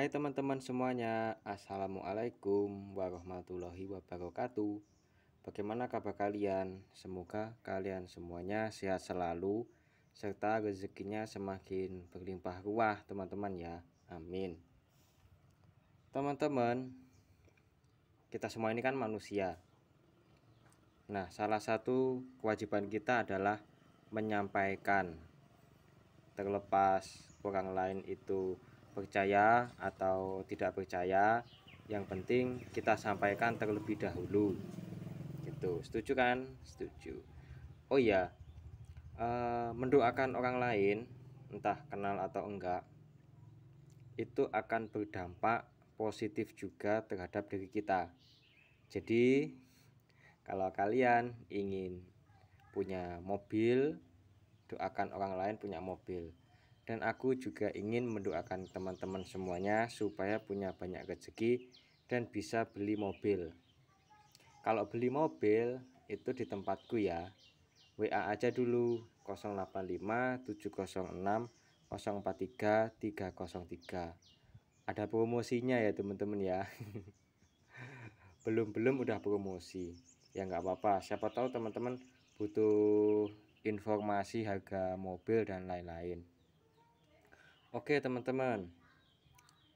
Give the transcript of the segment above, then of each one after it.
Hai teman-teman semuanya, Assalamualaikum warahmatullahi wabarakatuh Bagaimana kabar kalian? Semoga kalian semuanya sehat selalu Serta rezekinya semakin berlimpah ruah teman-teman ya Amin Teman-teman, kita semua ini kan manusia Nah, salah satu kewajiban kita adalah menyampaikan Terlepas orang lain itu percaya atau tidak percaya yang penting kita sampaikan terlebih dahulu gitu setuju kan setuju oh iya e, mendoakan orang lain entah kenal atau enggak itu akan berdampak positif juga terhadap diri kita jadi kalau kalian ingin punya mobil doakan orang lain punya mobil dan aku juga ingin mendoakan teman-teman semuanya supaya punya banyak rezeki dan bisa beli mobil. Kalau beli mobil itu di tempatku ya. WA aja dulu 085 706 043 303. Ada promosinya ya teman-teman ya. Belum-belum udah promosi. Ya nggak apa-apa, siapa tahu teman-teman butuh informasi harga mobil dan lain-lain. Oke teman-teman,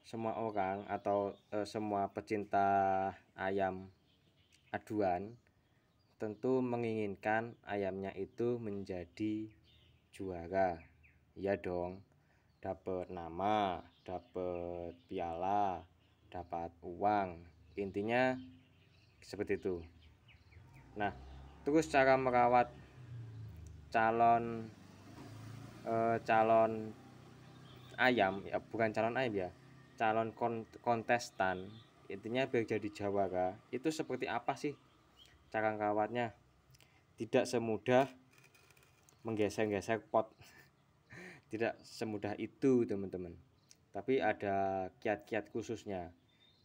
semua orang atau e, semua pecinta ayam aduan tentu menginginkan ayamnya itu menjadi juara. Ya dong, dapat nama, dapat piala, dapat uang. Intinya seperti itu. Nah, terus cara merawat calon e, calon ayam ya bukan calon ayam ya calon kontestan intinya biar jadi jawara itu seperti apa sih cara kawatnya tidak semudah menggesek-gesek pot tidak semudah itu teman-teman tapi ada kiat-kiat khususnya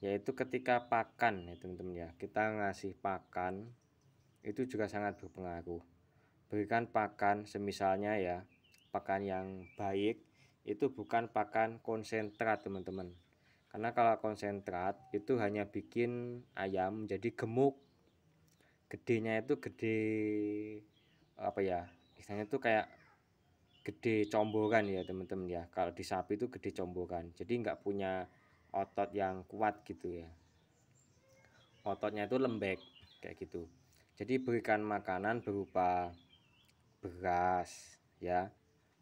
yaitu ketika pakan ya teman-teman ya kita ngasih pakan itu juga sangat berpengaruh berikan pakan semisalnya ya pakan yang baik itu bukan pakan konsentrat teman-teman karena kalau konsentrat itu hanya bikin ayam jadi gemuk gedenya itu gede apa ya istilahnya itu kayak gede combokan ya teman-teman ya kalau di sapi itu gede combokan jadi nggak punya otot yang kuat gitu ya ototnya itu lembek kayak gitu jadi berikan makanan berupa beras ya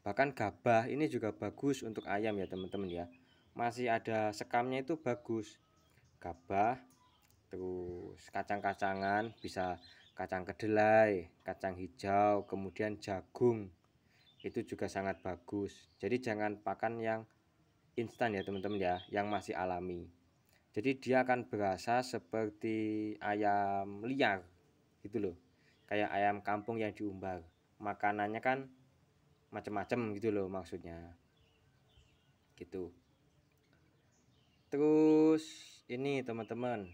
bahkan gabah ini juga bagus untuk ayam ya teman-teman ya masih ada sekamnya itu bagus gabah terus kacang-kacangan bisa kacang kedelai kacang hijau kemudian jagung itu juga sangat bagus jadi jangan pakan yang instan ya teman-teman ya yang masih alami jadi dia akan berasa seperti ayam liar gitu loh kayak ayam kampung yang diumbar makanannya kan macem-macem gitu loh maksudnya gitu terus ini teman-teman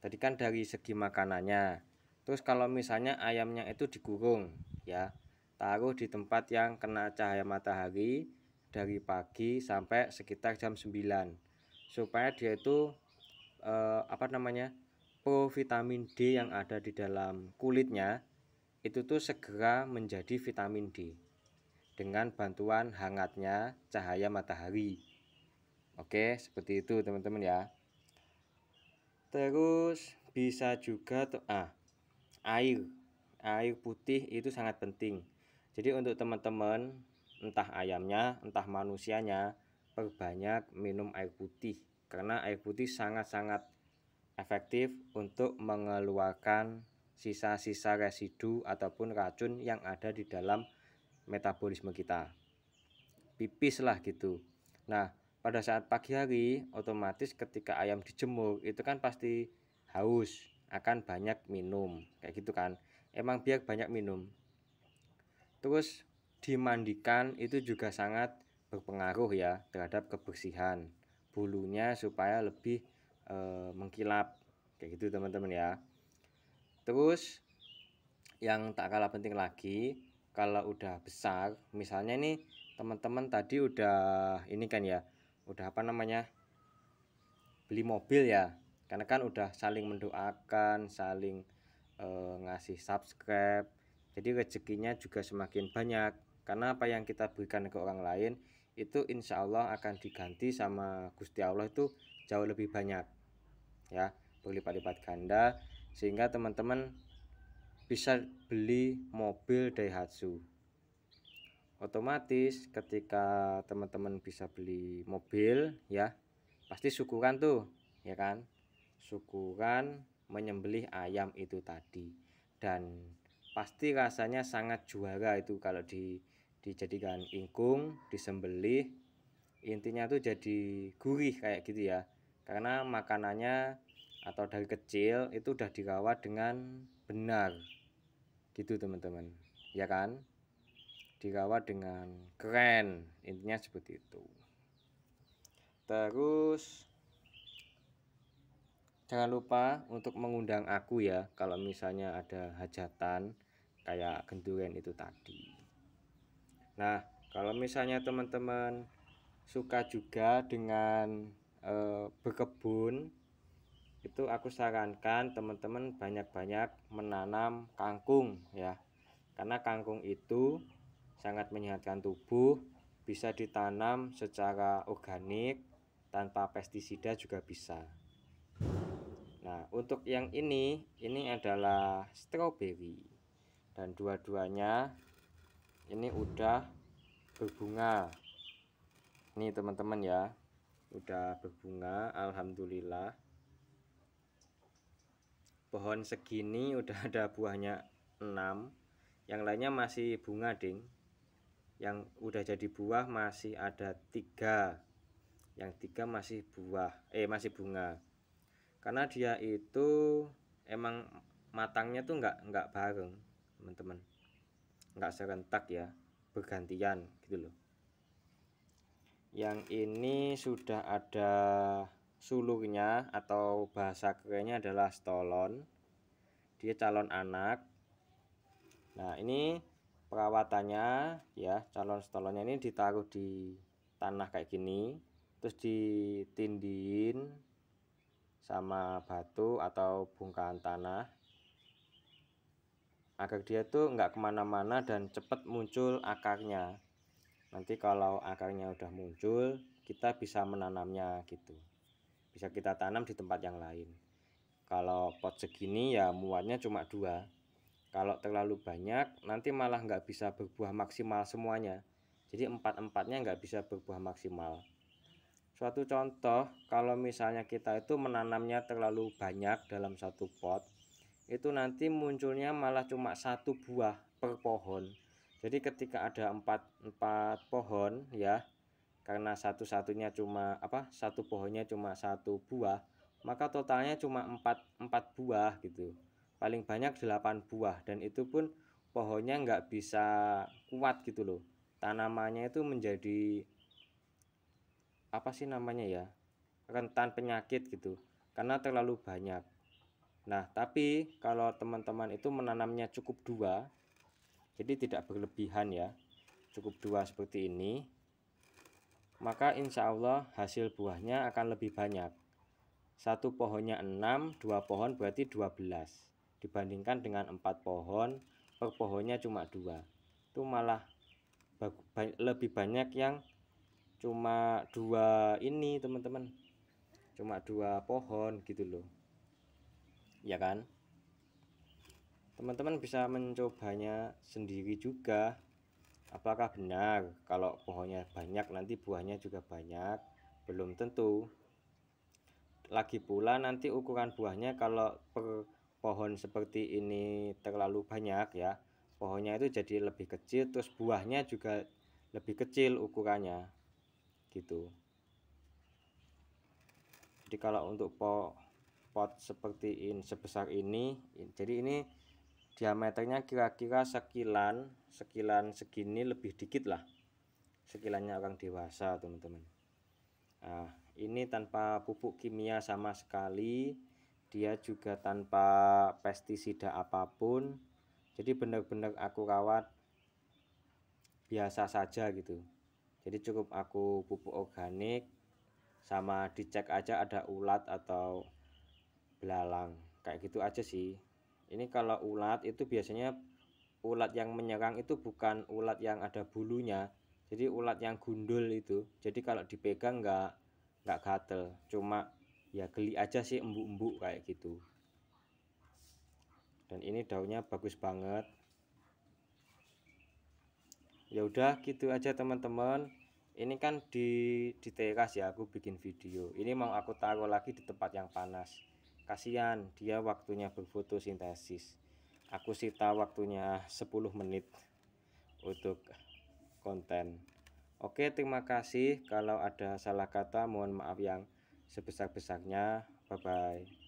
tadi kan dari segi makanannya terus kalau misalnya ayamnya itu digurung ya taruh di tempat yang kena cahaya matahari dari pagi sampai sekitar jam 9 supaya dia itu eh, apa namanya provitamin D yang ada di dalam kulitnya itu tuh segera menjadi vitamin D dengan bantuan hangatnya cahaya matahari. Oke, seperti itu teman-teman ya. Terus bisa juga ah air. Air putih itu sangat penting. Jadi untuk teman-teman entah ayamnya, entah manusianya, perbanyak minum air putih karena air putih sangat-sangat efektif untuk mengeluarkan sisa-sisa residu ataupun racun yang ada di dalam metabolisme kita. Pipis lah gitu. Nah, pada saat pagi hari, otomatis ketika ayam dijemur itu kan pasti haus, akan banyak minum. Kayak gitu kan. Emang biar banyak minum. Terus dimandikan itu juga sangat berpengaruh ya terhadap kebersihan bulunya supaya lebih e, mengkilap kayak gitu teman-teman ya terus yang tak kalah penting lagi kalau udah besar misalnya ini teman-teman tadi udah ini kan ya udah apa namanya beli mobil ya karena kan udah saling mendoakan saling e, ngasih subscribe jadi rezekinya juga semakin banyak karena apa yang kita berikan ke orang lain itu insya Allah akan diganti sama Gusti Allah itu jauh lebih banyak ya berlipat-lipat ganda sehingga teman-teman bisa beli mobil Daihatsu otomatis ketika teman-teman bisa beli mobil ya pasti syukuran tuh ya kan syukuran menyembelih ayam itu tadi dan pasti rasanya sangat juara itu kalau di dijadikan ingkung disembelih intinya tuh jadi gurih kayak gitu ya karena makanannya atau dari kecil itu udah dirawat dengan benar gitu teman-teman ya kan dirawat dengan keren intinya seperti itu terus jangan lupa untuk mengundang aku ya kalau misalnya ada hajatan kayak genduren itu tadi nah kalau misalnya teman-teman suka juga dengan e, berkebun itu aku sarankan teman-teman banyak-banyak menanam kangkung ya karena kangkung itu sangat menyehatkan tubuh bisa ditanam secara organik tanpa pestisida juga bisa nah untuk yang ini ini adalah stroberi dan dua-duanya ini udah berbunga ini teman-teman ya udah berbunga alhamdulillah pohon segini udah ada buahnya 6 yang lainnya masih bunga ding yang udah jadi buah masih ada tiga yang tiga masih buah eh masih bunga karena dia itu emang matangnya tuh nggak nggak bareng teman-teman nggak serentak ya bergantian gitu loh yang ini sudah ada sulurnya atau bahasa kerennya adalah stolon dia calon anak nah ini perawatannya ya calon stolonnya ini ditaruh di tanah kayak gini terus ditindihin sama batu atau bungkahan tanah agar dia tuh nggak kemana-mana dan cepat muncul akarnya nanti kalau akarnya udah muncul kita bisa menanamnya gitu bisa kita tanam di tempat yang lain kalau pot segini ya muatnya cuma dua kalau terlalu banyak nanti malah nggak bisa berbuah maksimal semuanya jadi empat-empatnya nggak bisa berbuah maksimal suatu contoh kalau misalnya kita itu menanamnya terlalu banyak dalam satu pot itu nanti munculnya malah cuma satu buah per pohon jadi ketika ada empat, empat pohon ya karena satu-satunya cuma apa satu pohonnya cuma satu buah maka totalnya cuma empat empat buah gitu paling banyak delapan buah dan itu pun pohonnya nggak bisa kuat gitu loh tanamannya itu menjadi apa sih namanya ya rentan penyakit gitu karena terlalu banyak nah tapi kalau teman-teman itu menanamnya cukup dua jadi tidak berlebihan ya cukup dua seperti ini maka insya Allah hasil buahnya akan lebih banyak. Satu pohonnya 6, dua pohon berarti 12. Dibandingkan dengan empat pohon, per pohonnya cuma dua. Itu malah lebih banyak yang cuma dua ini teman-teman. Cuma dua pohon gitu loh. Ya kan? Teman-teman bisa mencobanya sendiri juga Apakah benar kalau pohonnya banyak nanti buahnya juga banyak? Belum tentu. Lagi pula nanti ukuran buahnya kalau per pohon seperti ini terlalu banyak ya, pohonnya itu jadi lebih kecil terus buahnya juga lebih kecil ukurannya. Gitu. Jadi kalau untuk pot, pot seperti ini sebesar ini, jadi ini diameternya kira-kira sekilan sekilan segini lebih dikit lah sekilannya orang dewasa teman-teman nah, ini tanpa pupuk kimia sama sekali dia juga tanpa pestisida apapun jadi benar-benar aku rawat biasa saja gitu jadi cukup aku pupuk organik sama dicek aja ada ulat atau belalang kayak gitu aja sih ini kalau ulat itu biasanya ulat yang menyerang itu bukan ulat yang ada bulunya jadi ulat yang gundul itu jadi kalau dipegang nggak nggak gatel cuma ya geli aja sih embuk-embuk kayak gitu dan ini daunnya bagus banget ya udah gitu aja teman-teman ini kan di di teras ya aku bikin video ini mau aku taruh lagi di tempat yang panas Kasihan, dia waktunya berfotosintesis. Aku sita waktunya 10 menit untuk konten. Oke, terima kasih. Kalau ada salah kata, mohon maaf yang sebesar-besarnya. Bye-bye.